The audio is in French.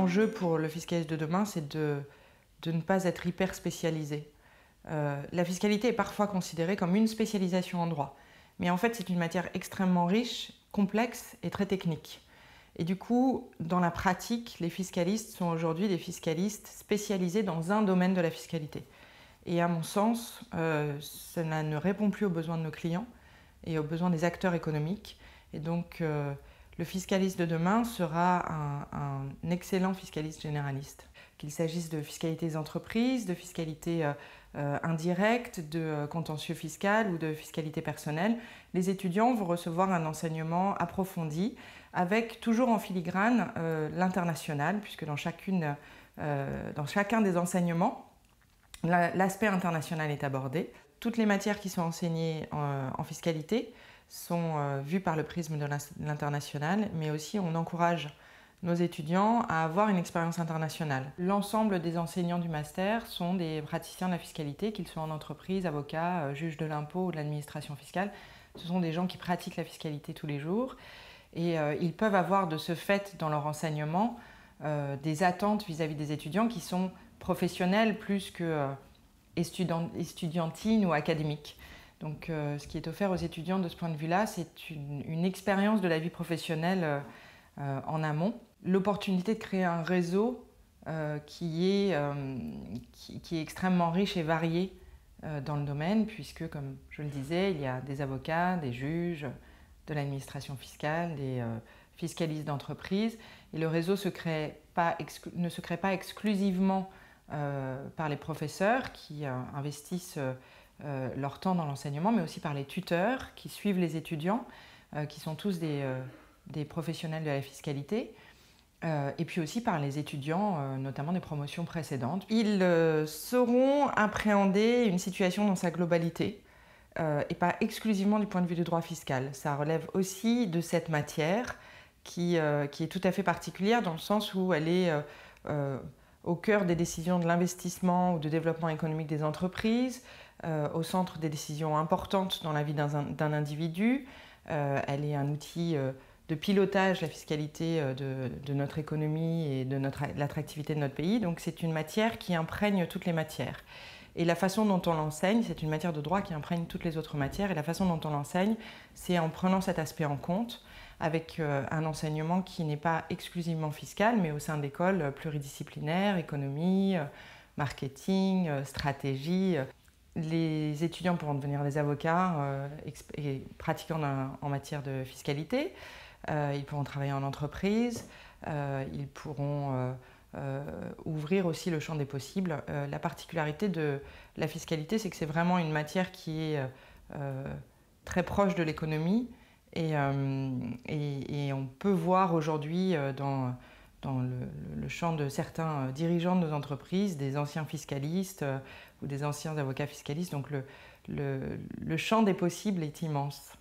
l'enjeu pour le fiscaliste de demain, c'est de, de, ne pas être hyper spécialisé. Euh, la fiscalité est parfois considérée comme une spécialisation en droit, mais en fait c'est une matière extrêmement riche, complexe et très technique. Et du coup, dans la pratique, les fiscalistes sont aujourd'hui des fiscalistes spécialisés dans un domaine de la fiscalité. Et à mon sens, euh, cela ne répond plus aux besoins de nos clients et aux besoins des acteurs économiques. Et donc, euh, le fiscaliste de demain sera un, excellent fiscaliste généraliste, qu'il s'agisse de fiscalité des entreprises, de fiscalité euh, euh, indirecte, de euh, contentieux fiscal ou de fiscalité personnelle. Les étudiants vont recevoir un enseignement approfondi avec toujours en filigrane l'international, puisque dans, chacune, dans chacun des enseignements, l'aspect international est abordé. Toutes les matières qui sont enseignées en fiscalité sont euh, vus par le prisme de l'international, mais aussi on encourage nos étudiants à avoir une expérience internationale. L'ensemble des enseignants du master sont des praticiens de la fiscalité, qu'ils soient en entreprise, avocats, euh, juges de l'impôt ou de l'administration fiscale. Ce sont des gens qui pratiquent la fiscalité tous les jours et euh, ils peuvent avoir de ce fait dans leur enseignement des attentes vis-à-vis des étudiants qui sont professionnels plus que étudiantines ou académiques. Donc euh, ce qui est offert aux étudiants de ce point de vue-là, c'est une, expérience de la vie professionnelle euh, euh, en amont, l'opportunité de créer un réseau qui, est, qui, est, extrêmement riche et varié dans le domaine, puisque comme je le disais, il y a des avocats, des juges, de l'administration fiscale, des fiscalistes d'entreprise, et le réseau ne se crée pas exclusivement par les professeurs qui investissent euh, leur temps dans l'enseignement, mais aussi par les tuteurs qui suivent les étudiants, euh, qui sont tous des, euh, des, professionnels de la fiscalité, et puis aussi par les étudiants, notamment des promotions précédentes. Ils sauront appréhender une situation dans sa globalité, et pas exclusivement du point de vue du droit fiscal. Ça relève aussi de cette matière qui, qui est tout à fait particulière dans le sens où elle est au cœur des décisions de l'investissement ou de développement économique des entreprises, euh, au centre des décisions importantes dans la vie d'un individu. Euh, elle est un outil euh, de pilotage, la fiscalité de, de notre économie et de l'attractivité de notre pays. Donc c'est une matière qui imprègne toutes les matières. Et la façon dont on l'enseigne, c'est une matière de droit qui imprègne toutes les autres matières. Et la façon dont on l'enseigne, c'est en prenant cet aspect en compte, avec un enseignement qui n'est pas exclusivement fiscal, mais au sein d'écoles pluridisciplinaires, économie, marketing, stratégie les étudiants pourront devenir des avocats euh, et pratiquants en matière de fiscalité. Euh, ils pourront travailler en entreprise. Euh, ils pourront ouvrir aussi le champ des possibles. la particularité de la fiscalité, c'est que c'est vraiment une matière qui est très proche de l'économie. et, et, on peut voir aujourd'hui dans dans le, champ de certains euh, dirigeants de nos entreprises, des anciens fiscalistes euh, ou des anciens avocats fiscalistes. Donc le, le, le champ des possibles est immense.